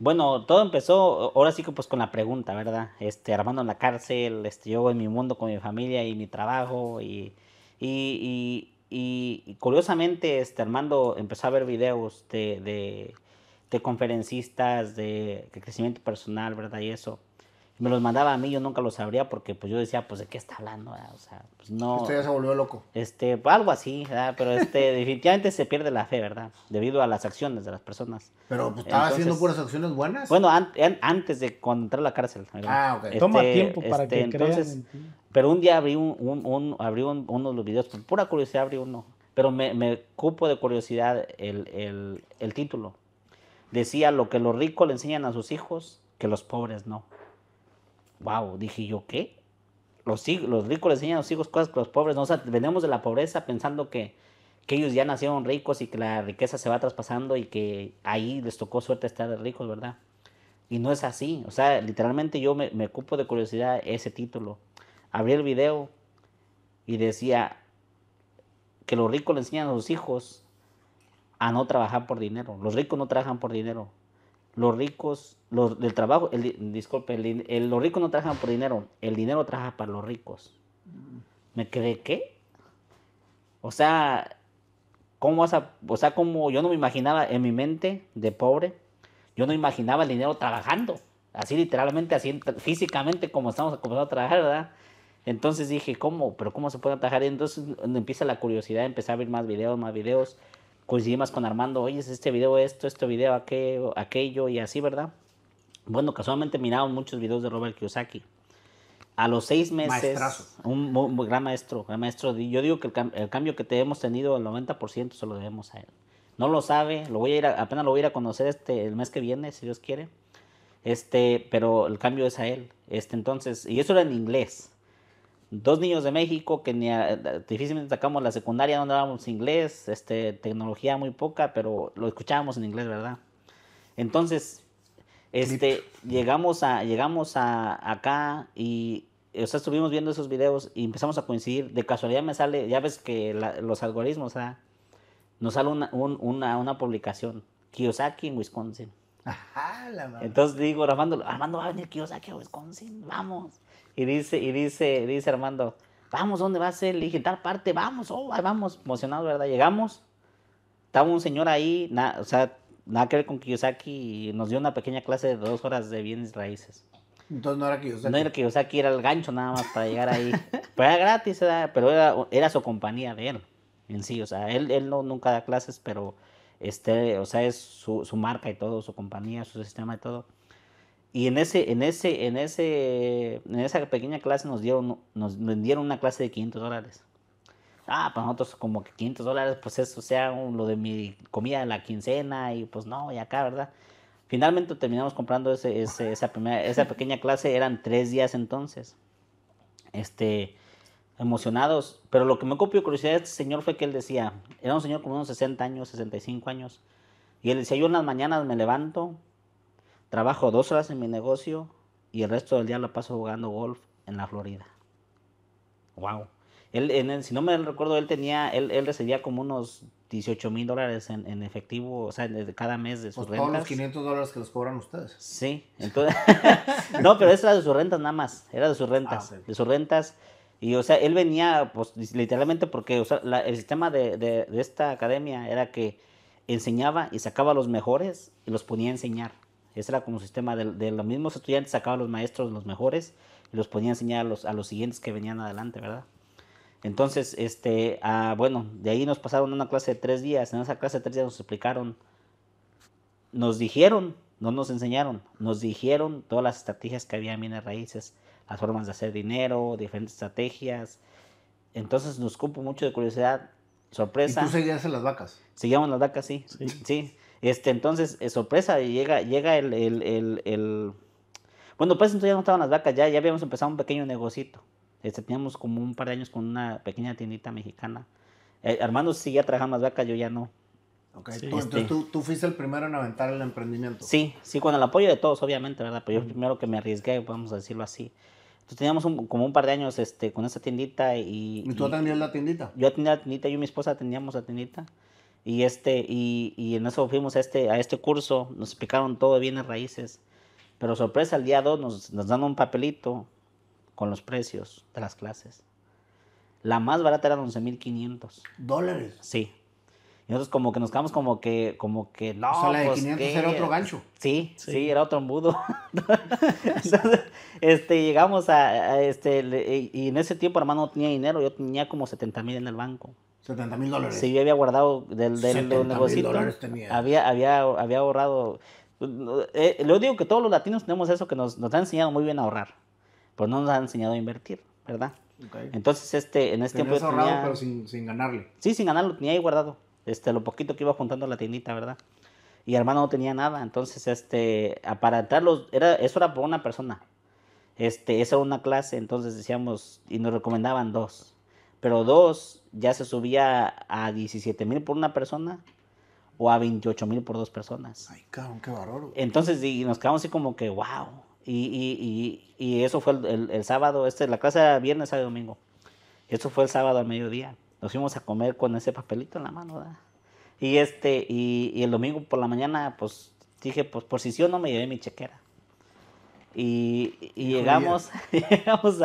Bueno, todo empezó, ahora sí que pues con la pregunta, ¿verdad? Este, Armando en la cárcel, este, yo en mi mundo con mi familia y mi trabajo y, y, y, curiosamente, este, Armando empezó a ver videos de, de, conferencistas, de crecimiento personal, ¿verdad? Y eso me los mandaba a mí, yo nunca los sabría porque pues yo decía, pues de qué está hablando, ah? o sea, pues no... Usted ya se volvió loco. Este, algo así, pero este, definitivamente se pierde la fe, ¿verdad? Debido a las acciones de las personas. Pero pues, estaba haciendo puras acciones buenas. Bueno, antes de cuando entré a la cárcel. Ah, ok. Toma este, tiempo para este, que entonces, Pero un día abrí, un, uno de los videos, por pura curiosidad abrí uno, pero me, me cupo de curiosidad el, el título. Decía lo que los ricos le enseñan a sus hijos, que los pobres no wow, dije yo, ¿qué? Los, ricos les enseñan a los hijos cosas que los pobres no. O de la pobreza pensando que, ellos ya nacieron ricos y que la riqueza se va traspasando y que ahí les tocó suerte estar ricos, ¿verdad? Y no es así. O sea, literalmente yo me, me ocupo de curiosidad ese título. Abrí el video y decía que los ricos le enseñan a sus hijos a no trabajar por dinero. Los ricos no trabajan por dinero los ricos, los del trabajo, el, disculpe, los ricos no trabajan por dinero, el dinero trabaja para los ricos. ¿Me cree qué? O sea, ¿cómo vas a, o sea, como yo no me imaginaba en mi mente de pobre, yo no imaginaba el dinero trabajando, así literalmente, así físicamente como estamos acostumbrados a trabajar, ¿verdad? Entonces dije, ¿cómo? ¿Pero cómo se puede trabajar? entonces empieza la curiosidad, empecé a ver más videos, más videos coincidimos con Armando, oye, es este video esto, este video aquello, aquello y así, ¿verdad? Bueno, casualmente miraron muchos videos de Robert Kiyosaki. A los seis meses, un gran maestro, maestro. Yo digo que el, cambio que te hemos tenido, el 90% se lo debemos a él. No lo sabe, lo voy a ir apenas lo voy a ir a conocer este, el mes que viene, si Dios quiere. Este, pero el cambio es a él. Este, entonces, y eso era en inglés dos niños de México que ni difícilmente sacamos la secundaria, donde hablábamos inglés, este, tecnología muy poca, pero lo escuchábamos en inglés, ¿verdad? Entonces, este, llegamos, a, llegamos a acá y estuvimos viendo esos videos y empezamos a coincidir. De casualidad me sale, ya ves que los algoritmos, nos sale una, una, una publicación, Kiyosaki en Wisconsin. Ajá, la Entonces digo, Armando, Armando va a venir Kiyosaki a Wisconsin, vamos. Y dice, y dice, dice Armando, vamos, ¿dónde va a ser? Le dije, tal parte, vamos, oh, vamos, emocionado, ¿verdad? Llegamos, estaba un señor ahí, o sea, nada que ver con Kiyosaki, nos dio una pequeña clase de dos horas de bienes raíces. Entonces no era Kiyosaki. No era Kiyosaki, era el gancho nada más para llegar ahí. pero era gratis, pero era, su compañía de él en sí, o sea, él, él no, nunca da clases, pero o sea, es su, su, marca y todo, su compañía, su sistema y todo. Y en ese, en ese, en ese, en esa pequeña clase nos dieron, nos, nos una clase de 500 dólares. Ah, para nosotros como que 500 dólares, pues eso sea lo de mi comida de la quincena y pues no, y acá, ¿verdad? Finalmente terminamos comprando ese, ese, esa, primera, esa pequeña clase, eran tres días entonces. Este, emocionados. Pero lo que me copió curiosidad de este señor fue que él decía, era un señor como unos 60 años, 65 años, y él decía, yo en las mañanas me levanto, trabajo dos horas en mi negocio y el resto del día lo paso jugando golf en la Florida. Wow. Él, en si no me recuerdo, él tenía, él, recibía como unos 18 mil dólares en, efectivo, o sea, cada mes de pues sus rentas. Todos los 500 dólares que los cobran ustedes. Sí, entonces. no, pero eso era de sus rentas nada más, era de sus rentas. Ah, de sus rentas. Y, o sea, él venía, pues, literalmente porque, el sistema de, esta academia era que enseñaba y sacaba a los mejores y los ponía a enseñar. Ese era como sistema de, los mismos estudiantes, sacaba a los maestros los mejores y los ponía a enseñar a los, siguientes que venían adelante, ¿verdad? Entonces, este, ah, bueno, de ahí nos pasaron una clase de tres días. En esa clase de tres días nos explicaron, nos dijeron, no nos enseñaron, nos dijeron todas las estrategias que había en Minas raíces las formas de hacer dinero, diferentes estrategias. Entonces nos cupo mucho de curiosidad, sorpresa. ¿Y tú seguías en las vacas? Seguíamos las vacas, sí. Sí. Este, entonces, eh, sorpresa, llega, llega el, el, el, Bueno, pues entonces ya no estaban las vacas, ya, habíamos empezado un pequeño negocito. Este, teníamos como un par de años con una pequeña tiendita mexicana. Eh, Armando seguía trabajando las vacas, yo ya no. Ok, este. Tú, tú, fuiste el primero en aventar el emprendimiento. Sí, sí, con el apoyo de todos, obviamente, ¿verdad? Pero yo primero que me arriesgué, vamos a decirlo así. Entonces teníamos como un par de años este, con esa tiendita y... ¿Y tú atendías la tiendita? Yo atendía la tiendita, yo y mi esposa atendíamos la tiendita. Y, este, y, y en eso fuimos a este, a este curso, nos explicaron todo bien bienes raíces. Pero sorpresa, el día 2 nos, nos dan un papelito con los precios de las clases. La más barata era 11.500. ¿Dólares? Sí. Y nosotros como que nos quedamos como que, como que, no, la de 500 pues, era otro gancho. Sí, sí, era otro embudo. este, llegamos a, este, e, y en ese tiempo, hermano, no tenía dinero, yo tenía como 70 mil en el banco. 70 mil dólares. Sí, yo había guardado del, del, del tenía? Había, había, había ahorrado. Eh, digo que todos los latinos tenemos eso que nos, nos ha enseñado muy bien a ahorrar, pero no nos han enseñado a invertir, ¿verdad? Entonces, este, en este tiempo. ahorrado, pero sin, sin, ganarle. Sí, sin ganarlo, tenía ahí guardado. Este, lo poquito que iba juntando la tiendita, ¿verdad? Y hermano no tenía nada. Entonces, este, para entrar era, eso era por una persona este, esa una clase, entonces decíamos, y nos recomendaban dos, pero dos ya se subía a 17 mil por una persona o a 28 mil por dos personas. Ay, cabrón, qué valor. Entonces y nos quedamos así como que, wow. Y, y, y, y eso fue el, sábado, este, la clase era viernes a domingo. Eso fue el sábado al mediodía. Nos fuimos a comer con ese papelito en la mano, Y, este, y, y el domingo por la mañana, pues dije, pues por si o no me llevé mi chequera. Y, llegamos,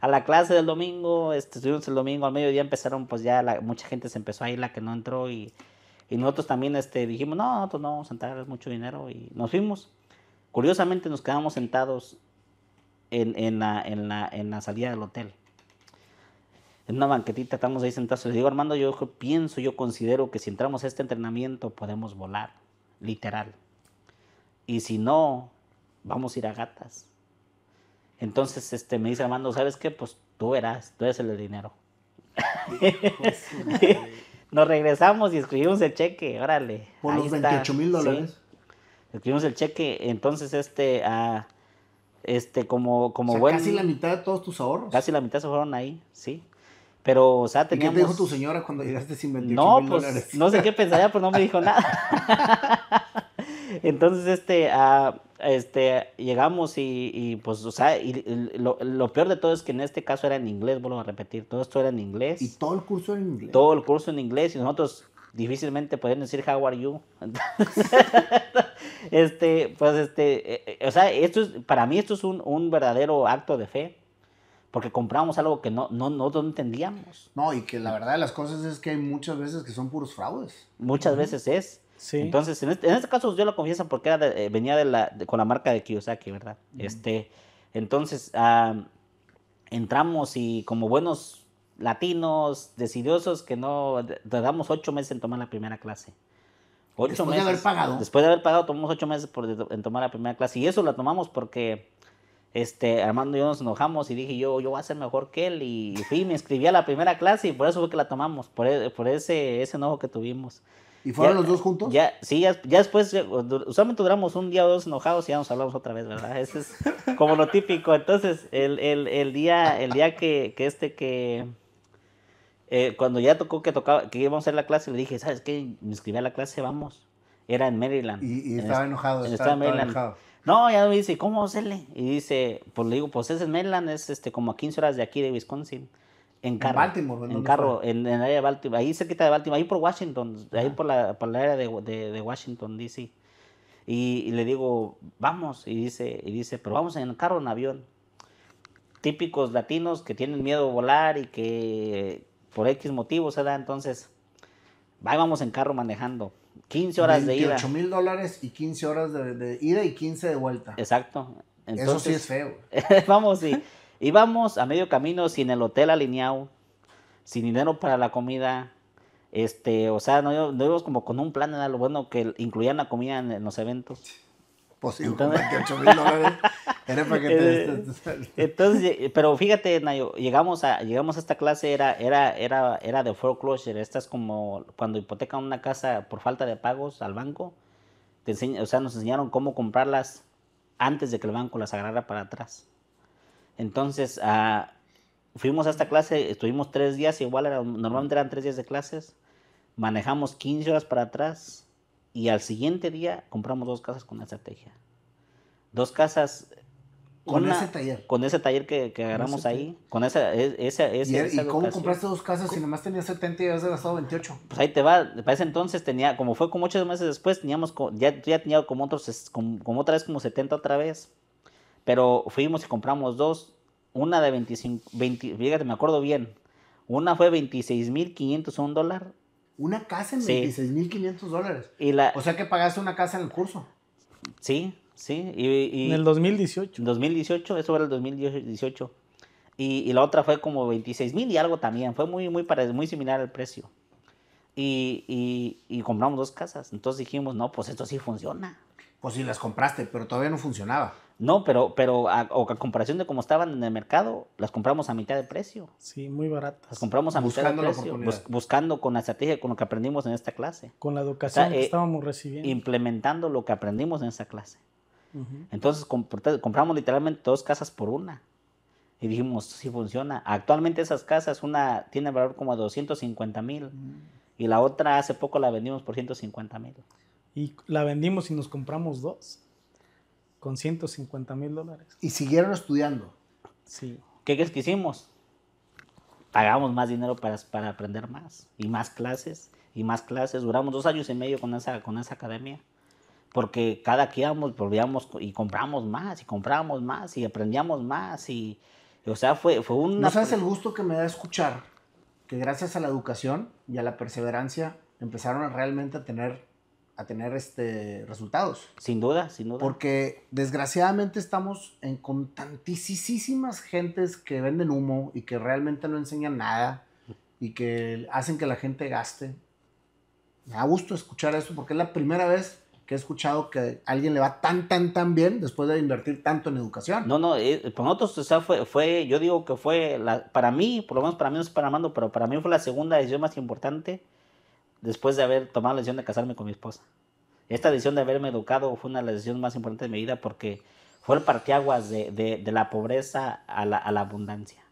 a, la clase del domingo, este, estuvimos el domingo, al mediodía empezaron, pues ya mucha gente se empezó a ir, la que no entró, y, nosotros también este, dijimos, no, nosotros no vamos a entrar, es mucho dinero, y nos fuimos. Curiosamente nos quedamos sentados en, la, salida del hotel en una banquetita, estamos ahí sentados. le digo, Armando, yo pienso, yo considero que si entramos a este entrenamiento podemos volar, literal. Y si no, vamos a ir a gatas. Entonces este, me dice Armando, ¿sabes qué? Pues tú verás, tú eres el dinero. Nos regresamos y escribimos el cheque, órale. Por los 28 mil dólares. Escribimos el cheque, entonces este, ah, este como, como bueno. Casi la mitad de todos tus ahorros. Casi la mitad se fueron ahí, sí. Pero, o sea, teníamos... ¿Qué te dijo tu señora cuando llegaste sin 28 no, pues, dólares? No, sé qué pensaría, pero pues, no me dijo nada. Entonces, este, ah, este, llegamos y, pues, o sea, lo, peor de todo es que en este caso era en inglés, vuelvo a repetir, todo esto era en inglés. Y todo el curso en inglés. Todo el curso en inglés y nosotros difícilmente podíamos decir how are you. este, pues, este, eh, o sea, esto es, para mí esto es un, verdadero acto de fe porque compramos algo que no, no, no, entendíamos. No, y que la verdad de las cosas es que hay muchas veces que son puros fraudes. Muchas veces es. Entonces, este, en este, caso yo lo confieso porque era eh, venía de con la marca de Kiyosaki, ¿verdad? este, entonces, entramos y como buenos latinos, decidiosos, que no, tardamos ocho meses en tomar la primera clase. Ocho después de haber pagado. Después de haber pagado, tomamos ocho meses en tomar la primera clase. Y eso la tomamos porque este, Armando y yo nos enojamos y dije yo, yo voy a ser mejor que él. Y fui, me inscribí a la primera clase y por eso fue que la tomamos, por, e, por ese, ese enojo que tuvimos. ¿Y fueron los dos juntos? Ya, sí, ya, después, solamente eh, usualmente duramos un día o dos enojados y ya nos hablamos otra vez, ¿verdad? Eso es como lo típico. Entonces, el, día, el día que, este que... Eh, cuando ya tocó que tocaba, que íbamos a hacer la clase, le dije, ¿sabes qué? Me inscribí a la clase, vamos. Era en Maryland. Y, estaba enojado, estaba, enojado. No, ya me dice, ¿cómo hacerle? Y dice, pues le digo, pues es en Maryland, es este, como a 15 horas de aquí de Wisconsin. En carro. En Baltimore. En carro, en, el área de Baltimore. Ahí cerquita de Baltimore, ahí por Washington, ahí por la, por la área de, de, Washington, D.C. Y, le digo, vamos, y dice, y dice, pero vamos en carro en avión. Típicos latinos que tienen miedo a volar y que por X motivos se da, entonces, ahí vamos en carro manejando. 15 horas de ida. 8 mil dólares y 15 horas de, de, ida y 15 de vuelta. Exacto. Entonces, Eso sí es feo. vamos, sí Íbamos a medio camino sin el hotel alineado, sin dinero para la comida. Este, o sea, no, no íbamos como con un plan, de lo bueno que incluían la comida en, los eventos. Pues Entonces, Era para que eh, Entonces, eh, pero fíjate, Nayo, llegamos a, llegamos a esta clase, era, era, era, era de foreclosure. estas como cuando hipotecan una casa por falta de pagos al banco. Te enseña, o sea, nos enseñaron cómo comprarlas antes de que el banco las agarrara para atrás. Entonces, ah, fuimos a esta clase, estuvimos tres días, igual era, normalmente eran tres días de clases, manejamos 15 horas para atrás y al siguiente día compramos dos casas con la estrategia. Dos casas con, ese taller. Con ese taller que, que agarramos ahí. Con e, esa, esa, ¿Y, cómo compraste dos casas si nomás tenías 70 y habías gastado 28? Pues ahí te va. Para ese entonces tenía, como fue como ocho meses después, teníamos, ya, ya tenía como otros, como otra vez como 70 otra vez. Pero fuimos y compramos dos, una de 25, fíjate, me acuerdo bien, una fue 26.501 dólar. Una casa en 26.500 dólares. o sea que pagaste una casa en el curso. Sí, sí. Y, en el 2018. 2018, eso era el 2018. Y, y la otra fue como 26.000 y algo también. Fue muy, muy, muy similar al precio. Y, y, compramos dos casas. Entonces dijimos, no, pues esto sí funciona. Pues sí, las compraste, pero todavía no funcionaba. No, pero, pero a, o comparación de cómo estaban en el mercado, las compramos a mitad de precio. Sí, muy baratas. Las compramos a mitad de precio, buscando con la estrategia, con lo que aprendimos en esta clase. Con la educación que eh, estábamos recibiendo. Implementando lo que aprendimos en esa clase. Entonces compramos literalmente dos casas por una. Y dijimos, sí funciona. Actualmente esas casas, una tiene valor como a 250 mil. Mm. Y la otra hace poco la vendimos por 150 mil. Y la vendimos y nos compramos dos con 150 mil dólares. ¿Y siguieron estudiando? Sí. ¿Qué crees que hicimos? Pagamos más dinero para, aprender más y más clases y más clases. Duramos dos años y medio con esa, con esa academia. Porque cada que íbamos, volvíamos y compramos más, y comprábamos más, y aprendíamos más, y, o sea, fue, fue un... ¿No sabes el gusto que me da escuchar que gracias a la educación y a la perseverancia empezaron realmente a tener a tener este, resultados. Sin duda, sin duda. Porque desgraciadamente estamos en, con tantísimas gentes que venden humo y que realmente no enseñan nada y que hacen que la gente gaste. Me da gusto escuchar eso porque es la primera vez que he escuchado que a alguien le va tan, tan, tan bien después de invertir tanto en educación. No, no, eh, para nosotros o sea, fue, fue, yo digo que fue, la, para mí, por lo menos para mí no es para Armando, pero para mí fue la segunda decisión más importante después de haber tomado la decisión de casarme con mi esposa. Esta decisión de haberme educado fue una de las decisiones más importantes de mi vida porque fue el parteaguas de, de, de la pobreza a la, a la abundancia.